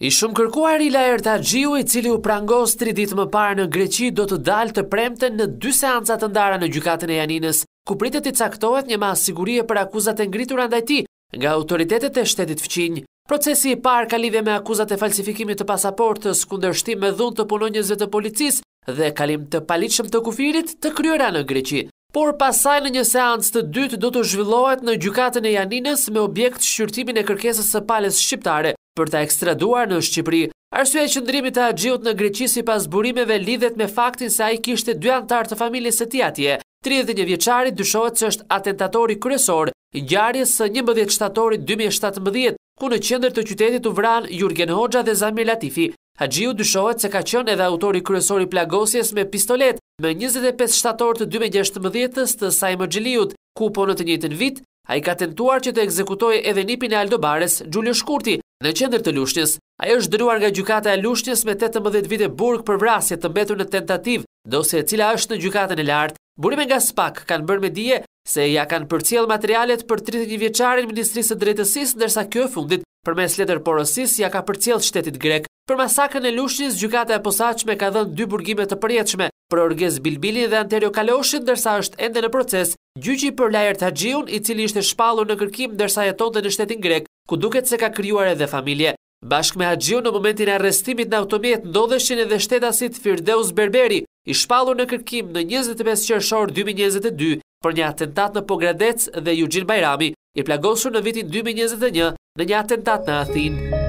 I shumë kërkuar Ila Gjiu, i cili u prangos 3 ditë më parë në Greqi, do të dalë të premte në dy seancat të ndara në gjukatën e Janinës, ku pritet i caktohet një masë sigurie për akuzat e ngritur andajti nga autoritetet e shtetit fëqinj. Procesi i parë ka me akuzat e falsifikimit të pasaportës, kunder shtim me dhun të polonjëzve të policis dhe kalim të palitshëm të kufirit të kryera në Greqi. Por pasaj në një seancë të dytë do të zhvillohet në gjukatën e Janinës me objekt shqyrtimin e kërkesës së palës shqiptare, për ta ekstraduar në Shqipëri. Arsye e qëndrimit të agjiut në Greqi si pas burimeve lidhet me faktin se i kishte dy antar të familjes së ti atje. 31 vjeqari dyshohet që është atentatori kryesor i gjarjes së një mëdhjet shtatori 2017, ku në qendër të qytetit u vran Jurgen Hoxha dhe Zamir Latifi. Hagjiu dyshohet se ka qënë edhe autori kryesori plagosjes me pistolet me 25 shtator të 2016 të Sajmë Gjiliut, ku po në të njëtën vit, a i ka tentuar që të ekzekutoj edhe nipin e Aldo Bares, Gjulio Shkurti, Në qendrë të lushtjes, ajo është dëruar nga gjukata e lushtjes me 18 vite burg për vrasje të mbetur në tentativ, dose e cila është në gjukatën e lartë, burime nga spak kanë bërë me dje se ja kanë përcjel materialet për 31 vjeqarin Ministrisë Drejtësis, dërsa kjo fundit për mes letër porosis ja ka përcjel shtetit grek. Për masakën e lushtjes, gjukata e posaqme ka dhënë dy burgime të përjetëshme, për Orges Bilbili dhe Anterio Kaloshin, dërsa është ende në proces, gjyqi për Lajer Tajgjion, i cili ishte shpalu në kërkim dërsa jeton dhe në shtetin grek, ku duket se ka kryuar edhe familje. Bashk me Hadjiu në momentin e arrestimit në automjet ndodheshin edhe shtetasit Firdeus Berberi, i shpallur në kërkim në 25 qershor 2022 për një atentat në Pogradec dhe Eugene Bajrami, i plagosur në vitin 2021 në një atentat në Athinë.